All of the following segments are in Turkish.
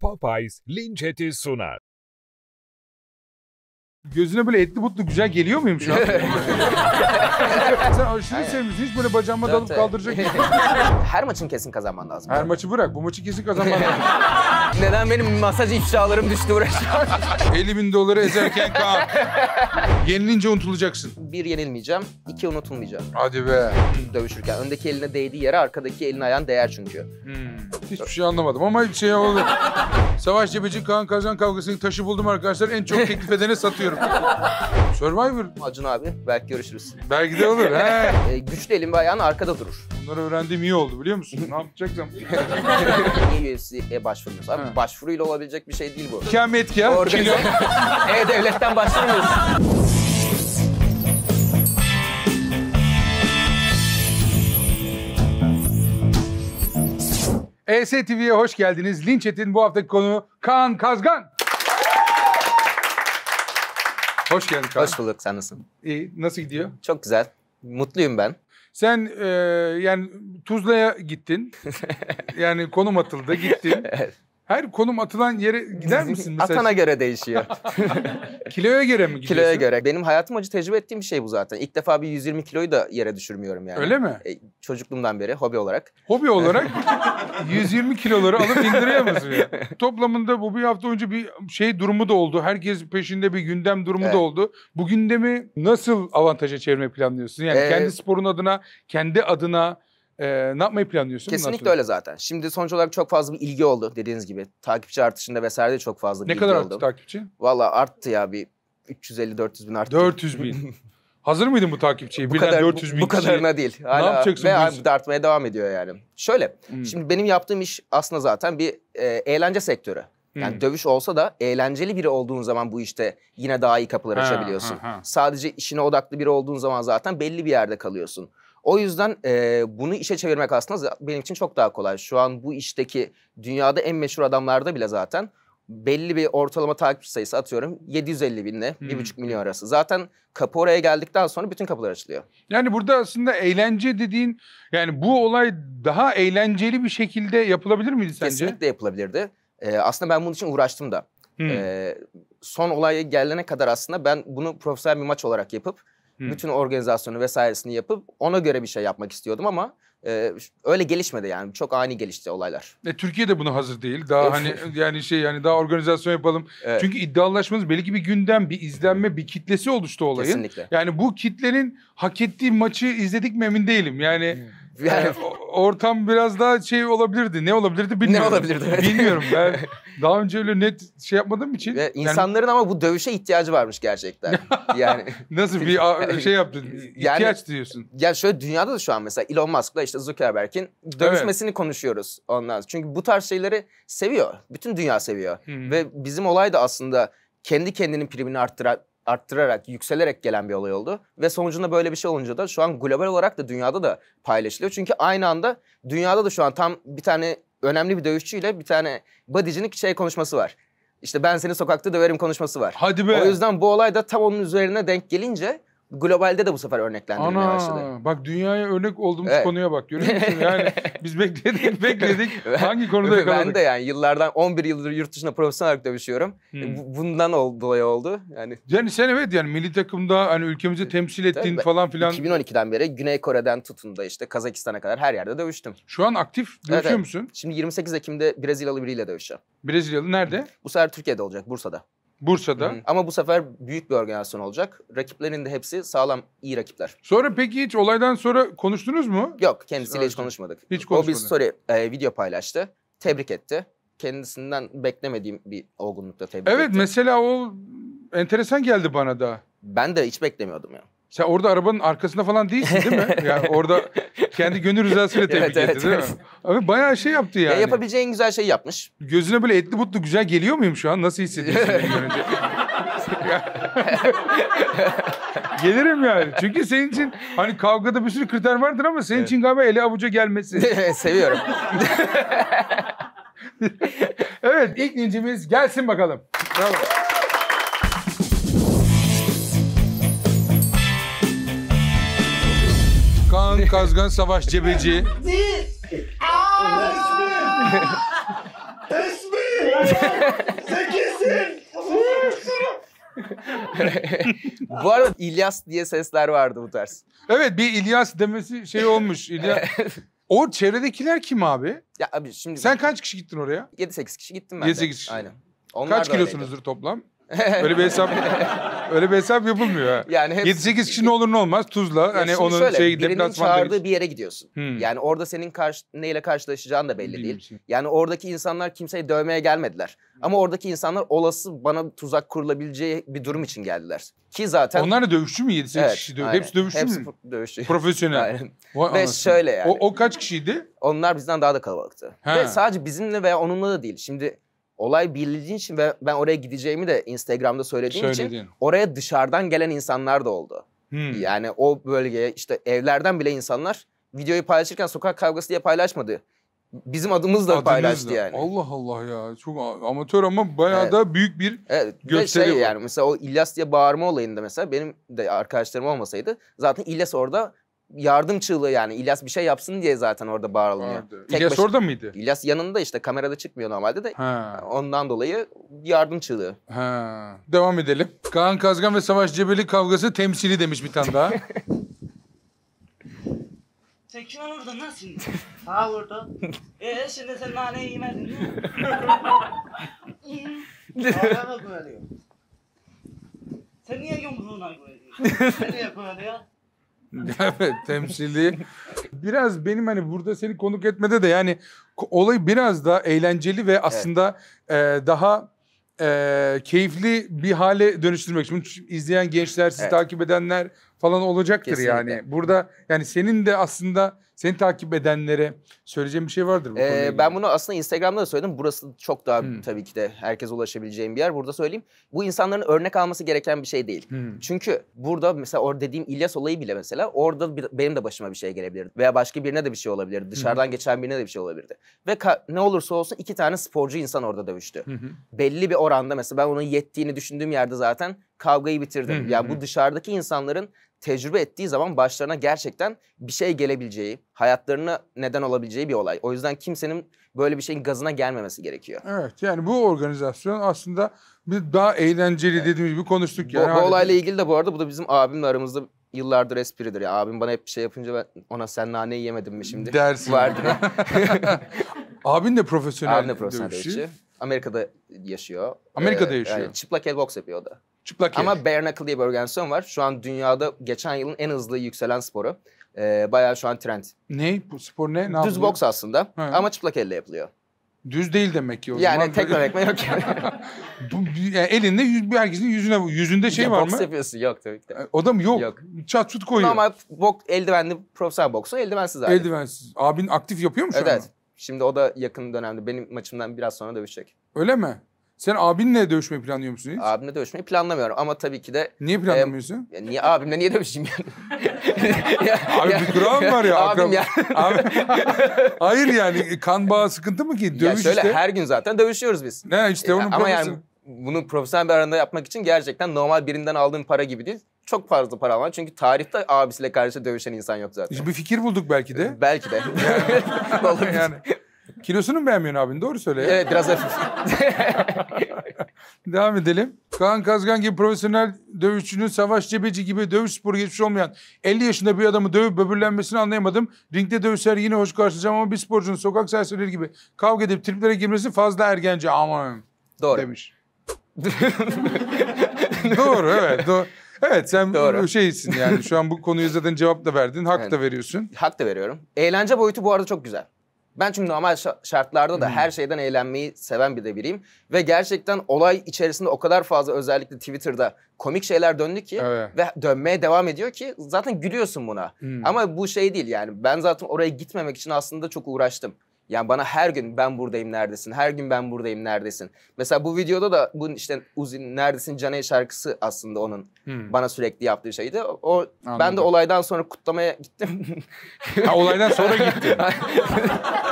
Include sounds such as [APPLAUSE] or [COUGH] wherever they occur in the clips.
Popeyes linç eti sunar. Gözüne böyle etli butlu güzel geliyor muyum şu an? [LAUGHS] Sen aşırı sevmişsin. Hiç böyle bacağıma dalıp kaldıracak [LAUGHS] şey Her maçın kesin kazanman lazım. Her maçı bırak. Bu maçı kesin kazanman [LAUGHS] lazım. Neden benim masaj ifşalarım düştü uğraşıyorum? [LAUGHS] 50 bin doları ezerken Kaan. Yenilince unutulacaksın. Bir yenilmeyeceğim, iki unutulmayacağım. Hadi be. Dövüşürken öndeki eline değdiği yere arkadaki elin ayağın değer çünkü. Hmm. Hiçbir şey anlamadım ama bir şey oldu. Savaş Cebeci Kaan Kazan kavgasının taşı buldum arkadaşlar. En çok teklif edene satıyorum. Survivor. Acun abi belki görüşürüz. Belki de olur. He. Ee, [LAUGHS] güçlü elin ve ayağın arkada durur. Bunları öğrendiğim iyi oldu biliyor musun? ne yapacaksam. Niye UFC'ye başvurmuyorsun? abi. Ha. Başvuruyla olabilecek bir şey değil bu. İkametgah. Organize... [LAUGHS] Evet devletten başvuruyoruz. ESTV'ye hoş geldiniz. Linç Et'in bu haftaki konu Kaan Kazgan. hoş geldin Kaan. Hoş bulduk. Sen nasılsın? İyi. Nasıl gidiyor? Çok güzel. Mutluyum ben. Sen e, yani Tuzla'ya gittin. [LAUGHS] yani konum atıldı gittin. evet. Her konum atılan yere gider misin mesela? Atana göre değişiyor. [LAUGHS] Kiloya göre mi gidiyorsun? Kiloya göre. Benim hayatım acı tecrübe ettiğim bir şey bu zaten. İlk defa bir 120 kiloyu da yere düşürmüyorum yani. Öyle mi? E, çocukluğumdan beri hobi olarak. Hobi olarak 120 [LAUGHS] kiloları alıp indiriyor musun ya? [LAUGHS] Toplamında bu bir hafta önce bir şey durumu da oldu. Herkes peşinde bir gündem durumu evet. da oldu. Bu gündemi nasıl avantaja çevirmeyi planlıyorsun? Yani ee, kendi sporun adına, kendi adına ee, ne yapmayı planlıyorsun? Kesinlikle öyle zaten. Şimdi sonuç olarak çok fazla bir ilgi oldu dediğiniz gibi. Takipçi artışında vesaire de çok fazla bir ne ilgi oldu. Ne kadar arttı takipçi? Valla arttı ya bir 350-400 bin arttı. 400 bin. [LAUGHS] Hazır mıydın bu takipçiyi? Bu kadar, 400 bin Bu kişi... kadarına değil. Hala ne yapacaksın? Ve bu artmaya devam ediyor yani. Şöyle, hmm. şimdi benim yaptığım iş aslında zaten bir e, eğlence sektörü. Yani hmm. dövüş olsa da eğlenceli biri olduğun zaman bu işte yine daha iyi kapılar açabiliyorsun. Ha, ha. Sadece işine odaklı biri olduğun zaman zaten belli bir yerde kalıyorsun. O yüzden e, bunu işe çevirmek aslında benim için çok daha kolay. Şu an bu işteki dünyada en meşhur adamlarda bile zaten belli bir ortalama takipçi sayısı atıyorum 750 binle hmm. 1,5 milyon arası. Zaten kapı oraya geldikten sonra bütün kapılar açılıyor. Yani burada aslında eğlence dediğin yani bu olay daha eğlenceli bir şekilde yapılabilir miydi sence? Kesinlikle yapılabilirdi. Ee, aslında ben bunun için uğraştım da. Hmm. Ee, son olaya gelene kadar aslında ben bunu profesyonel bir maç olarak yapıp Hmm. Bütün organizasyonu vesairesini yapıp ona göre bir şey yapmak istiyordum ama e, öyle gelişmedi yani. Çok ani gelişti olaylar. E, Türkiye de buna hazır değil. Daha e, hani [LAUGHS] e, yani şey yani daha organizasyon yapalım. Evet. Çünkü iddialaşmanız belli ki bir gündem, bir izlenme, bir kitlesi oluştu olayın. Kesinlikle. Yani bu kitlenin hak ettiği maçı izledik mi emin değilim. Yani hmm. Yani ortam biraz daha şey olabilirdi. Ne olabilirdi bilmiyorum. Ne olabilirdi? [LAUGHS] Bilmiyorum ben daha önce öyle net şey yapmadığım için. Ve yani... ama bu dövüşe ihtiyacı varmış gerçekten. [LAUGHS] yani Nasıl bir [LAUGHS] şey yaptın? İhtiyaç yani, diyorsun. Ya şöyle dünyada da şu an mesela Elon Musk'la işte Zuckerberg'in dövüşmesini evet. konuşuyoruz ondan. Çünkü bu tarz şeyleri seviyor. Bütün dünya seviyor. Hmm. Ve bizim olay da aslında kendi kendinin primini arttıran arttırarak, yükselerek gelen bir olay oldu. Ve sonucunda böyle bir şey olunca da şu an global olarak da dünyada da paylaşılıyor. Çünkü aynı anda dünyada da şu an tam bir tane önemli bir dövüşçüyle bir tane bodycinin şey konuşması var. İşte ben seni sokakta döverim konuşması var. Hadi be. O yüzden bu olay da tam onun üzerine denk gelince globalde de bu sefer örneklendirmeye Ana, başladı. Bak dünyaya örnek olduğumuz evet. konuya bak. Görüyor musun? Yani [LAUGHS] biz bekledik bekledik. Hangi konuda yakaladık? Ben de yani yıllardan 11 yıldır yurt dışında profesyonel olarak dövüşüyorum. Hmm. Bundan dolayı oldu. Yani Yani sen evet yani milli takımda hani ülkemizi temsil ettiğin Tabii, falan filan. 2012'den beri Güney Kore'den tutun da işte Kazakistan'a kadar her yerde dövüştüm. Şu an aktif dövüşüyor evet, musun? Şimdi 28 Ekim'de Brezilyalı biriyle dövüşeceğim. Brezilyalı nerede? Bu sefer Türkiye'de olacak, Bursa'da. Bursa'da. Hı-hı. Ama bu sefer büyük bir organizasyon olacak. Rakiplerin de hepsi sağlam iyi rakipler. Sonra peki hiç olaydan sonra konuştunuz mu? Yok kendisiyle hiç konuşmadık. Hiç konuşmadık. O bir story e, video paylaştı. Tebrik etti. Kendisinden beklemediğim bir olgunlukta tebrik evet, etti. Evet mesela o enteresan geldi bana da. Ben de hiç beklemiyordum ya. Yani. Sen orada arabanın arkasında falan değilsin değil mi? [LAUGHS] Yani orada kendi gönül rızasıyla tebrik evet, etti evet, değil evet. mi? Abi bayağı şey yaptı yani. Ya yapabileceğin güzel şey yapmış. Gözüne böyle etli butlu güzel geliyor muyum şu an? Nasıl hissediyorsun [LAUGHS] beni görünce? Gelirim yani. Çünkü senin için hani kavgada bir sürü kriter vardır ama senin evet. için galiba ele avuca gelmesi. [LAUGHS] Seviyorum. evet ilk incimiz gelsin bakalım. Bravo. Orhan Kazgan Savaş Cebeci. Tesbih! [LAUGHS] Zekisin! bu arada İlyas diye sesler vardı bu ters. Evet bir İlyas demesi şey olmuş. İlyas. [LAUGHS] o çevredekiler kim abi? Ya abi şimdi Sen kaç kişi gittin oraya? 7-8 kişi gittim ben. 7-8 kişi. Aynen. Onlar Kaç öyleydi. kilosunuzdur toplam? [LAUGHS] öyle bir hesap öyle bir hesap yapılmıyor. Ha. Yani hep, 7-8 kişi ne olur ne olmaz Tuzla ya hani onun şöyle, şey birinin çağırdığı git. bir yere gidiyorsun. Hmm. Yani orada senin karşı, neyle karşılaşacağın da belli Bilmiyorum. değil. Şey. Yani oradaki insanlar kimseyi dövmeye gelmediler. Hmm. Ama oradaki insanlar olası bana tuzak kurulabileceği bir durum için geldiler. Ki zaten... Onlar da dövüşçü mü 7-8 evet, kişi? dövüş, Hepsi dövüşçü Hepsi mü? dövüşçü. Profesyonel. aynen. Ve şöyle yani. O, o kaç kişiydi? Onlar bizden daha da kalabalıktı. Ha. Ve sadece bizimle veya onunla da değil. Şimdi olay bildiğin için ve ben oraya gideceğimi de Instagram'da söylediğim Söylediğin. için oraya dışarıdan gelen insanlar da oldu. Hmm. Yani o bölgeye işte evlerden bile insanlar videoyu paylaşırken sokak kavgası diye paylaşmadı. Bizim adımızla Adınızla. paylaştı yani. Allah Allah ya. Çok amatör ama bayağı evet. da büyük bir evet. gösteri şey yani mesela o İlyas diye bağırma olayında mesela benim de arkadaşlarım olmasaydı zaten İlyas orada yardım çığlığı yani İlyas bir şey yapsın diye zaten orada bağırılıyor. Tek İlyas başı... orada mıydı? İlyas yanında işte kamerada çıkmıyor normalde de ha. ondan dolayı yardım çığlığı. Ha. Devam edelim. Kaan Kazgan ve Savaş Cebeli kavgası temsili demiş bir tane daha. Tekin [LAUGHS] orada nasıl? Ha orada. E şimdi sen naneyi yemedin değil mi? Sen niye yumruğuna güveniyorsun? Sen niye güveniyorsun? [LAUGHS] evet temsili. Biraz benim hani burada seni konuk etmede de yani olay biraz da eğlenceli ve aslında evet. e, daha e, keyifli bir hale dönüştürmek. Şimdi izleyen gençler, sizi evet. takip edenler falan olacaktır Kesinlikle. yani. Burada yani senin de aslında seni takip edenlere söyleyeceğim bir şey vardır bu ee, Ben bunu aslında Instagram'da da söyledim. Burası çok daha hmm. tabii ki de herkes ulaşabileceğim bir yer. Burada söyleyeyim. Bu insanların örnek alması gereken bir şey değil. Hmm. Çünkü burada mesela orada dediğim İlyas olayı bile mesela orada bir, benim de başıma bir şey gelebilirdi. Veya başka birine de bir şey olabilirdi. Dışarıdan hmm. geçen birine de bir şey olabilirdi. Ve ne olursa olsun iki tane sporcu insan orada dövüştü. Hmm. Belli bir oranda mesela ben onun yettiğini düşündüğüm yerde zaten kavgayı bitirdim. Hı hmm, Yani hmm, bu hmm. dışarıdaki insanların tecrübe ettiği zaman başlarına gerçekten bir şey gelebileceği, hayatlarına neden olabileceği bir olay. O yüzden kimsenin böyle bir şeyin gazına gelmemesi gerekiyor. Evet yani bu organizasyon aslında bir daha eğlenceli evet. dediğimiz gibi konuştuk. Bu, yani. bu hani olayla ilgili de bu arada bu da bizim abimle aramızda yıllardır espridir ya. Abim bana hep bir şey yapınca ben ona sen naneyi yemedin mi şimdi? Dersin. Vardı. [LAUGHS] Abin de profesyonel Abim de profesyonel dövüşçü. Amerika'da yaşıyor. Amerika'da ee, yaşıyor. Yani çıplak el boks yapıyor o da. Çıplak Ama yani. Bare Knuckle diye bir organizasyon var. Şu an dünyada geçen yılın en hızlı yükselen sporu. Ee, bayağı şu an trend. Ne? Bu spor ne? ne Düz yapılıyor? boks aslında He. ama çıplak elle yapılıyor. Düz değil demek ki o yani zaman. Yani tekme tekme yok yani. [LAUGHS] Bu, yani e, elinde herkesin yüzüne yüzünde şey ya, var mı? Boks yapıyorsun yok tabii ki. De. E, o da mı yok? yok. Çat çut koyuyor. Normal bok, eldivenli profesyonel boksu eldivensiz abi. Eldivensiz. Abin aktif yapıyor mu şu evet, an? Evet. Şimdi o da yakın dönemde benim maçımdan biraz sonra dövüşecek. Öyle mi? Sen abinle dövüşmeyi planlıyor musun hiç? Abimle dövüşmeyi planlamıyorum ama tabii ki de... Niye planlamıyorsun? E, niye abimle niye dövüşeyim yani? [LAUGHS] ya, abi ya, bir kural var ya. Abim ya. [LAUGHS] Abi, hayır yani kan bağı sıkıntı mı ki? Dövüş ya şöyle, işte. Her gün zaten dövüşüyoruz biz. Ne işte e, onun e, Ama yani bunu profesyonel bir aranda yapmak için gerçekten normal birinden aldığın para gibi değil. Çok fazla para var. Çünkü tarihte abisiyle karşı dövüşen insan yok zaten. bir fikir bulduk belki de. Belki de. [LAUGHS] yani. Kilosunu mu beğenmiyorsun abin? Doğru söyle ya. Evet biraz hafif. [LAUGHS] Devam edelim. Kaan Kazgan gibi profesyonel dövüşçünün Savaş Cebeci gibi dövüş sporu geçmiş olmayan 50 yaşında bir adamı dövüp böbürlenmesini anlayamadım. Ringde dövüşler yine hoş karşılayacağım ama bir sporcunun sokak serserleri gibi kavga edip triplere girmesi fazla ergence aman Doğru. demiş. [LAUGHS] doğru evet doğru. Evet sen Doğru. şeysin yani şu an bu konuyu zaten cevap da verdin, hak Evet. da veriyorsun. Hak da veriyorum. Eğlence boyutu bu arada çok güzel. Ben çünkü normal şartlarda da hmm. her şeyden eğlenmeyi seven bir de biriyim. Ve gerçekten olay içerisinde o kadar fazla özellikle Twitter'da komik şeyler döndü ki evet. ve dönmeye devam ediyor ki zaten gülüyorsun buna. Hmm. Ama bu şey değil yani ben zaten oraya gitmemek için aslında çok uğraştım. Yani bana her gün ben buradayım neredesin, her gün ben buradayım neredesin. Mesela bu videoda da bu işte Uzi'nin neredesin Caney şarkısı aslında onun hmm. bana sürekli yaptığı şeydi. O Anladım. ben de olaydan sonra kutlamaya gittim. ha, olaydan sonra gittim.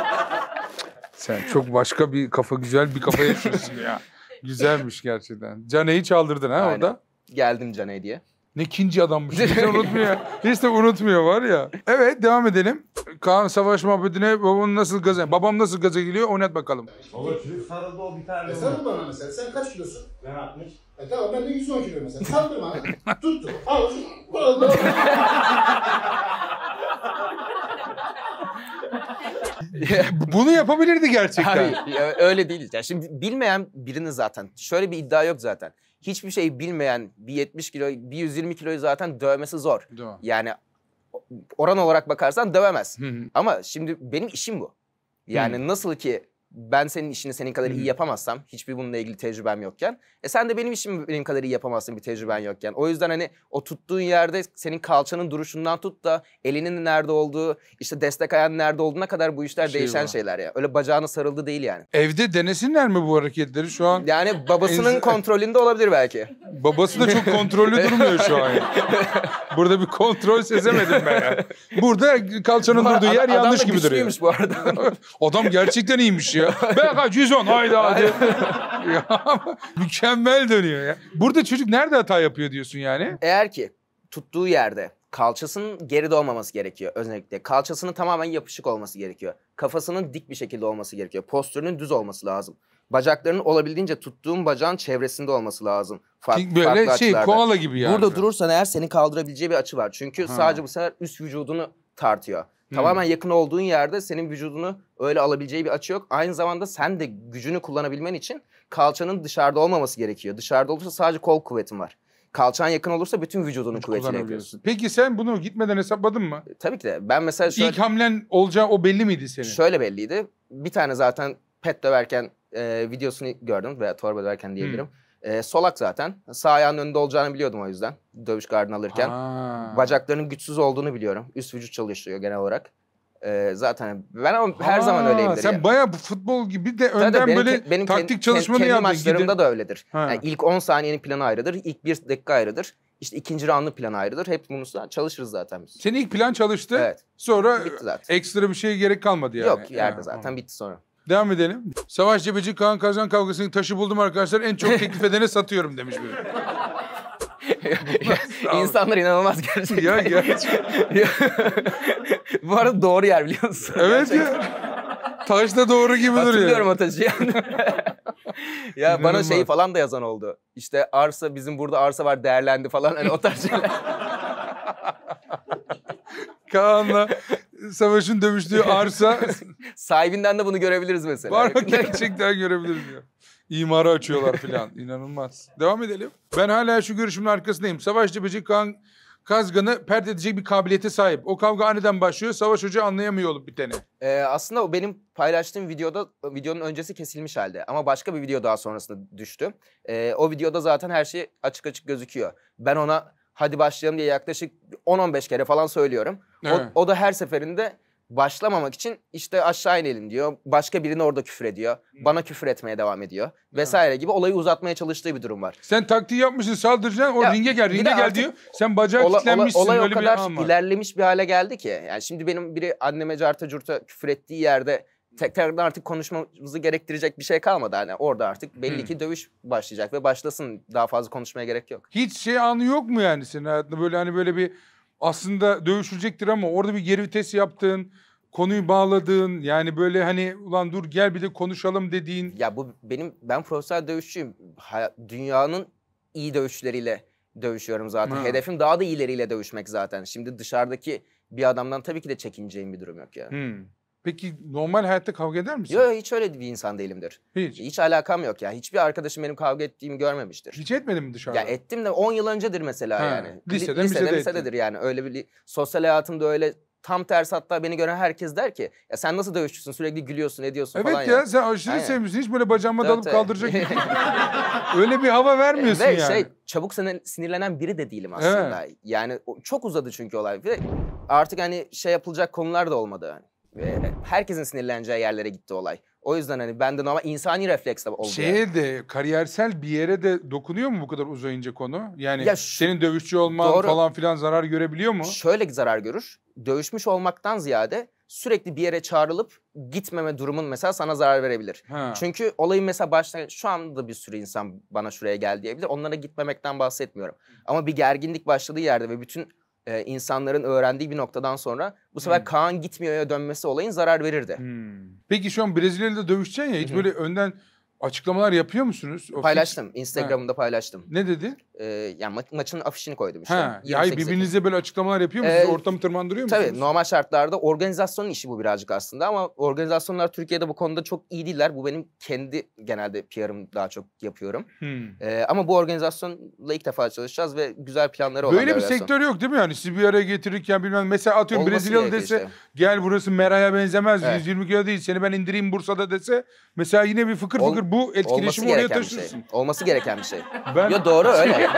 [LAUGHS] Sen çok başka bir kafa güzel bir kafa yaşıyorsun ya. [LAUGHS] Güzelmiş gerçekten. Caney'i çaldırdın ha Aynen. orada. Geldim Caney diye. Ne ikinci adammış. Hiç unutmuyor. Hiç de unutmuyor var ya. Evet devam edelim. Kaan savaş muhabbetine babam nasıl gaza... Babam nasıl gaza geliyor oynat bakalım. Baba çocuk sarıldı o bir tane. E sarıl bana mesela. Sen kaç kilosun? Ben 60. E tamam ben de 110 kilo mesela. Sarıl bana. [LAUGHS] Tuttu. Al. [LAUGHS] Bunu yapabilirdi gerçekten. Abi, öyle değil. Yani şimdi bilmeyen birini zaten şöyle bir iddia yok zaten hiçbir şey bilmeyen bir 70 kilo, bir 120 kiloyu zaten dövmesi zor. Doğru. Yani oran olarak bakarsan dövemez. Hı hı. Ama şimdi benim işim bu. Yani hı. nasıl ki ben senin işini senin kadar iyi yapamazsam hiçbir bununla ilgili tecrübem yokken e sen de benim işimi benim kadar iyi yapamazsın bir tecrüben yokken. O yüzden hani o tuttuğun yerde senin kalçanın duruşundan tut da elinin nerede olduğu işte destek ayağın nerede olduğuna kadar bu işler şey değişen var. şeyler ya. Öyle bacağına sarıldı değil yani. Evde denesinler mi bu hareketleri şu an? Yani babasının kontrolünde olabilir belki. Babası da çok kontrollü durmuyor şu an. Burada bir kontrol sezemedim ben ya. Burada kalçanın durduğu yer adam yanlış gibi duruyor. bu arada. [LAUGHS] adam gerçekten iyiymiş ya dönüyor. [LAUGHS] Ben kaç 110 haydi hadi. [LAUGHS] Mükemmel dönüyor ya. Burada çocuk nerede hata yapıyor diyorsun yani? Eğer ki tuttuğu yerde kalçasının geride olmaması gerekiyor özellikle. Kalçasının tamamen yapışık olması gerekiyor. Kafasının dik bir şekilde olması gerekiyor. Postürünün düz olması lazım. Bacaklarının olabildiğince tuttuğun bacağın çevresinde olması lazım. Fark, böyle farklı şey açılarda. koala gibi yani. Burada durursan eğer seni kaldırabileceği bir açı var. Çünkü ha. sadece bu sefer üst vücudunu tartıyor. Hmm. Tamamen yakın olduğun yerde senin vücudunu öyle alabileceği bir açı yok. Aynı zamanda sen de gücünü kullanabilmen için kalçanın dışarıda olmaması gerekiyor. Dışarıda olursa sadece kol kuvvetin var. Kalçan yakın olursa bütün vücudunun kuvvetini yapıyorsun. Peki sen bunu gitmeden hesapladın mı? E, tabii ki de. Ben mesela şöyle... İlk hamlen olacağı o belli miydi senin? Şöyle belliydi. Bir tane zaten pet döverken e, videosunu gördüm veya torba döverken diyebilirim. Hmm. E, solak zaten. Sağ ayağının önünde olacağını biliyordum o yüzden. Dövüş gardını alırken. Ha. Bacaklarının güçsüz olduğunu biliyorum. Üst vücut çalışıyor genel olarak. Ee, zaten ben ama her ha, zaman öyleyimdir. Sen yani. bayağı futbol gibi de önden Tabii, benim, böyle benim taktik kendi, çalışmanı kendi yaptın. Kendi maçlarımda gidin. da öyledir. Ha. Yani ilk 10 saniyenin planı ayrıdır. ilk 1 dakika ayrıdır. İşte ikinci round'un planı ayrıdır. Hep bunu çalışırız zaten biz. Senin ilk plan çalıştı. Evet. Sonra bitti zaten. ekstra bir şey gerek kalmadı yani. Yok yerde yani, zaten ha. bitti sonra. Devam edelim. Savaş Cebeci Kaan Kazan kavgasının taşı buldum arkadaşlar. En çok [LAUGHS] teklif edene satıyorum demiş biri. [LAUGHS] İnsanlar inanılmaz gerçekten. Ya, [LAUGHS] ya. Bu arada doğru yer biliyor musun? Evet gerçekten. ya. Taş da doğru gibi duruyor. Hatırlıyorum o taşı yani. ya şey İnanılmaz. bana şeyi falan da yazan oldu. İşte arsa bizim burada arsa var değerlendi falan hani o tarz şeyler. Kaan'la savaşın dövüştüğü [LAUGHS] arsa. Sahibinden de bunu görebiliriz mesela. Var mı [LAUGHS] gerçekten görebiliriz ya. İmara açıyorlar filan. İnanılmaz. Devam edelim. Ben hala şu görüşümün arkasındayım. Savaş Cebecik kan Kazgan'ı pert edecek bir kabiliyete sahip. O kavga aniden başlıyor. Savaş Hoca anlayamıyor olup biteni. Ee, aslında o benim paylaştığım videoda videonun öncesi kesilmiş halde. Ama başka bir video daha sonrasında düştü. Ee, o videoda zaten her şey açık açık gözüküyor. Ben ona hadi başlayalım diye yaklaşık 10-15 kere falan söylüyorum. O, o da her seferinde başlamamak için işte aşağı inelim diyor. Başka birini orada küfür ediyor. Hmm. Bana küfür etmeye devam ediyor. Vesaire hmm. gibi olayı uzatmaya çalıştığı bir durum var. Sen taktiği yapmışsın saldıracaksın o ya, ringe gel ringe gel diyor. Sen bacağı ola, kilitlenmişsin. Ola, olay böyle o kadar bir ilerlemiş bir hale geldi ki. Yani şimdi benim biri anneme carta curta küfür ettiği yerde tekrarda artık konuşmamızı gerektirecek bir şey kalmadı. Hani orada artık belli hmm. ki dövüş başlayacak ve başlasın. Daha fazla konuşmaya gerek yok. Hiç şey anı yok mu yani senin hayatında? Böyle hani böyle bir aslında dövüşülecektir ama orada bir geri vites yaptın konuyu bağladığın yani böyle hani ulan dur gel bir de konuşalım dediğin. Ya bu benim ben profesyonel dövüşçüyüm. dünyanın iyi dövüşçüleriyle dövüşüyorum zaten. Ha. Hedefim daha da iyileriyle dövüşmek zaten. Şimdi dışarıdaki bir adamdan tabii ki de çekineceğim bir durum yok yani. Hmm. Peki normal hayatta kavga eder misin? Yok hiç öyle bir insan değilimdir. Hiç? Hiç alakam yok yani. Hiçbir arkadaşım benim kavga ettiğimi görmemiştir. Hiç etmedin mi dışarıda? Ya ettim de 10 yıl öncedir mesela He, yani. Liseden, lisede, lisede lisededir yani. Öyle bir sosyal hayatımda öyle tam tersi hatta beni gören herkes der ki ya sen nasıl dövüşçüsün sürekli gülüyorsun ediyorsun evet falan. Evet ya yani. sen aşırı sevmişsin hiç böyle bacağıma dalıp evet. kaldıracak [LAUGHS] öyle bir hava vermiyorsun Ve yani. şey çabuk sinirlenen biri de değilim aslında. Evet. Yani çok uzadı çünkü olay. Ve artık hani şey yapılacak konular da olmadı yani herkesin sinirleneceği yerlere gitti olay. O yüzden hani bende normal insani refleksle oldu. Şeye yani. de kariyersel bir yere de dokunuyor mu bu kadar uzayınca konu? Yani ya şu, senin dövüşçü olman doğru. falan filan zarar görebiliyor mu? Şöyle zarar görür. Dövüşmüş olmaktan ziyade sürekli bir yere çağrılıp gitmeme durumun mesela sana zarar verebilir. Ha. Çünkü olayın mesela başta şu anda da bir sürü insan bana şuraya gel diyebilir. Onlara gitmemekten bahsetmiyorum. Ama bir gerginlik başladığı yerde ve bütün e, insanların öğrendiği bir noktadan sonra bu sefer hmm. Kaan ya dönmesi olayın zarar verirdi. Hmm. Peki şu an Brezilya'da dövüşeceksin ya hiç hı böyle önden Açıklamalar yapıyor musunuz? O paylaştım. Fix... Instagram'da ha. paylaştım. Ne dedi? Ee, yani ma- maçın afişini koydum işte. Ha. Yani birbirinize böyle açıklamalar yapıyor musunuz? Ee, Ortamı tırmandırıyor tabii, musunuz? Tabii normal şartlarda organizasyonun işi bu birazcık aslında ama organizasyonlar Türkiye'de bu konuda çok iyi değiller. Bu benim kendi genelde PR'ım daha çok yapıyorum. Hmm. Ee, ama bu organizasyonla ilk defa çalışacağız ve güzel planları olan Böyle bir sektör yok değil mi yani? Sizi bir araya getirirken bilmem mesela atıyorum Olması Brezilyalı dese işte. gel burası Mera'ya benzemez. Evet. 120 kilo değil seni ben indireyim Bursa'da dese mesela yine bir fıkır Ol- fıkır bu etkileşimi oraya şey. taşırsın. Şey. Olması gereken bir şey. Ben... Yo doğru öyle. [LAUGHS]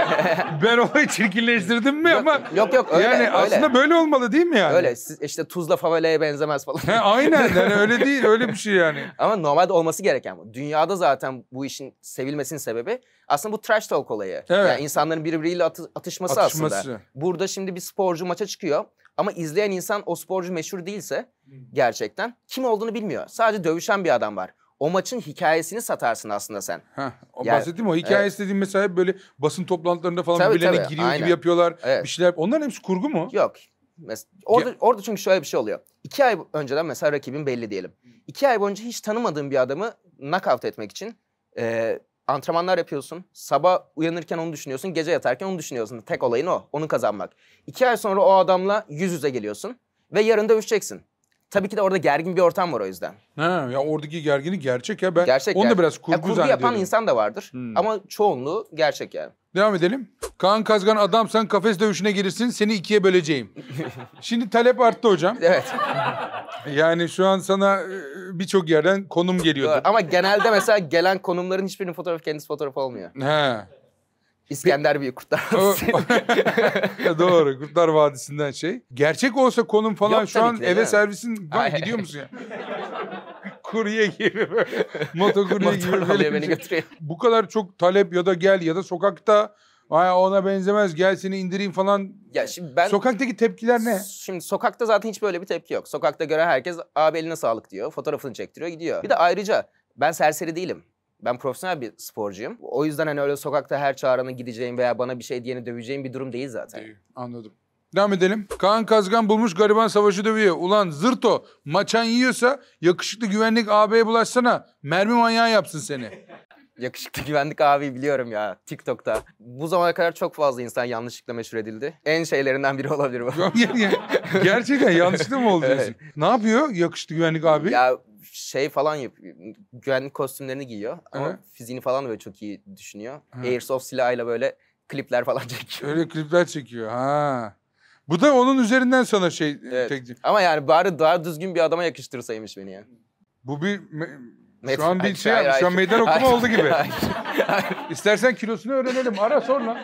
ben olayı çirkinleştirdim mi yok, ama... Yok yok öyle. Yani öyle. aslında böyle olmalı değil mi yani? Öyle Siz işte tuzla favelaya benzemez falan. He, aynen yani öyle [LAUGHS] değil öyle bir şey yani. ama normalde olması gereken bu. Dünyada zaten bu işin sevilmesinin sebebi aslında bu trash talk olayı. Evet. Yani insanların birbiriyle atı atışması, atışması aslında. Burada şimdi bir sporcu maça çıkıyor. Ama izleyen insan o sporcu meşhur değilse gerçekten kim olduğunu bilmiyor. Sadece dövüşen bir adam var o maçın hikayesini satarsın aslında sen. Heh, o yani, bahsettiğim o hikayesi evet. dediğim mesela böyle basın toplantılarında falan birilerine giriyor aynen. gibi yapıyorlar. Evet. Bir şeyler. Onların hepsi kurgu mu? Yok. Mes- orada, ya. orada çünkü şöyle bir şey oluyor. İki ay önceden mesela rakibin belli diyelim. İki ay boyunca hiç tanımadığın bir adamı knockout etmek için e, antrenmanlar yapıyorsun. Sabah uyanırken onu düşünüyorsun. Gece yatarken onu düşünüyorsun. Tek olayın o. Onu kazanmak. İki ay sonra o adamla yüz yüze geliyorsun. Ve yarın dövüşeceksin. Tabii ki de orada gergin bir ortam var o yüzden. Ha, ya oradaki gerginlik gerçek ya. Ben gerçek, onu gerçek. da biraz kurgu, ya, kurgu zannediyorum. yapan insan da vardır hmm. ama çoğunluğu gerçek yani. Devam edelim. Kaan Kazgan adamsan kafes dövüşüne girirsin seni ikiye böleceğim. [LAUGHS] Şimdi talep arttı hocam. Evet. Yani şu an sana e, birçok yerden konum geliyordu. Ama genelde mesela gelen konumların hiçbirinin fotoğrafı kendisi fotoğraf olmuyor. He. İskender Büyük Kurtlar Vadisi. [LAUGHS] [LAUGHS] Doğru Kurtlar Vadisi'nden şey. Gerçek olsa konum falan Yok, şu an eve servisin var, gidiyor musun ya? kurye gibi böyle. Motokurye gibi böyle. beni götürüyor. Bu kadar çok talep ya da gel ya da sokakta Ay ona benzemez gel seni indireyim falan. Ya şimdi ben sokaktaki tepkiler ne? Şimdi sokakta zaten hiç böyle bir tepki yok. Sokakta göre herkes abi eline sağlık diyor. Fotoğrafını çektiriyor gidiyor. Bir de ayrıca ben serseri değilim. Ben profesyonel bir sporcuyum. O yüzden hani öyle sokakta her çağırana gideceğim veya bana bir şey diyeni döveceğim bir durum değil zaten. Değil. Anladım. Devam edelim. Kaan Kazgan bulmuş gariban savaşı dövüyor. Ulan zırto maçan yiyorsa yakışıklı güvenlik ağabeye bulaşsana. Mermi manyağı yapsın seni. [LAUGHS] Yakışıklı güvenlik abi biliyorum ya TikTok'ta. Bu zamana kadar çok fazla insan yanlışlıkla meşhur edildi. En şeylerinden biri olabilir bu. [LAUGHS] Gerçekten yanlışlıkla mı oldu diyorsun? [LAUGHS] Ne yapıyor yakışıklı güvenlik abi? Ya şey falan yapıyor. Güvenlik kostümlerini giyiyor ama Hı. fiziğini falan da böyle çok iyi düşünüyor. Hı. Airsoft silahıyla böyle klipler falan [LAUGHS] çekiyor. Öyle klipler çekiyor. Ha. Bu da onun üzerinden sana şey e, evet. teklif. Ama yani bari daha düzgün bir adama yakıştırsaymış beni ya. Bu bir Met- şu an bir şey hayır, hayır, şu an meydan okuma hayır, oldu gibi. [LAUGHS] İstersen kilosunu öğrenelim. Ara sor lan.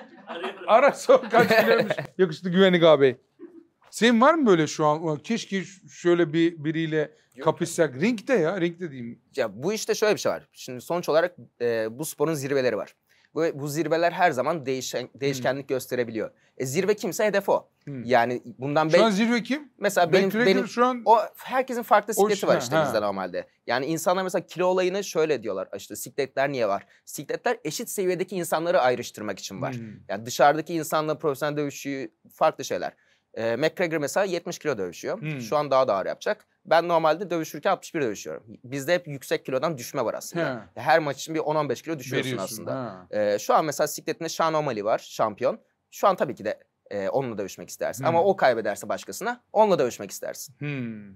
Ara sor kaç kiloymuş. [LAUGHS] Yakıştı güvenlik abi. Senin var mı böyle şu an? Keşke şöyle bir biriyle Yok. kapışsak. Ringde ya, ringde diyeyim. Ya bu işte şöyle bir şey var. Şimdi sonuç olarak e, bu sporun zirveleri var. Bu, bu zirveler her zaman değişen, değişkenlik hmm. gösterebiliyor. E, zirve kimse hedef o. Hmm. Yani bundan şu an zirve kim? Mesela benim Bekledir benim şu an o herkesin farklı sikleti var işte ha. bizde normalde. Yani insanlar mesela kilo olayını şöyle diyorlar işte sikletler niye var? Sikletler eşit seviyedeki insanları ayrıştırmak için var. Hmm. Yani dışarıdaki insanla profesyonel dövüşü farklı şeyler. E, McGregor mesela 70 kilo dövüşüyor. Hmm. Şu an daha da ağır yapacak. Ben normalde dövüşürken 61 dövüşüyorum. Bizde hep yüksek kilodan düşme var aslında. He. Her maç için bir 10-15 kilo düşüyorsun Veriyorsun, aslında. E, şu an mesela sikletinde Sean O'Malley var şampiyon. Şu an tabii ki de e, onunla dövüşmek istersin. Hmm. Ama o kaybederse başkasına onunla dövüşmek istersin. Hmm.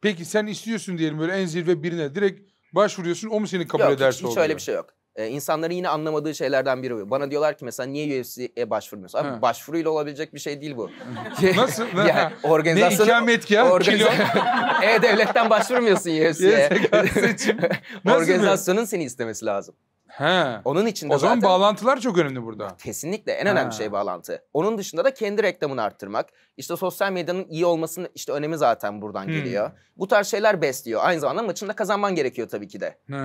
Peki sen istiyorsun diyelim böyle en zirve birine direkt başvuruyorsun o mu seni kabul yok, ederse hiç, hiç oluyor? öyle bir şey yok. Ee, insanların yine anlamadığı şeylerden biri bu. Bana diyorlar ki mesela niye UFC'ye başvurmuyorsun? Abi He. başvuruyla olabilecek bir şey değil bu. [LAUGHS] Nasıl? [LAUGHS] yani organizasyon... Ne ikametgah? Organiza... [LAUGHS] e-Devlet'ten başvurmuyorsun UFC'ye. Seçim. Organizasyonun seni istemesi lazım. He. Onun için O zaman zaten... bağlantılar çok önemli burada. Kesinlikle en önemli He. şey bağlantı. Onun dışında da kendi reklamını arttırmak. İşte sosyal medyanın iyi olmasının işte önemi zaten buradan hmm. geliyor. Bu tarz şeyler besliyor. Aynı zamanda maçında kazanman gerekiyor tabii ki de. He.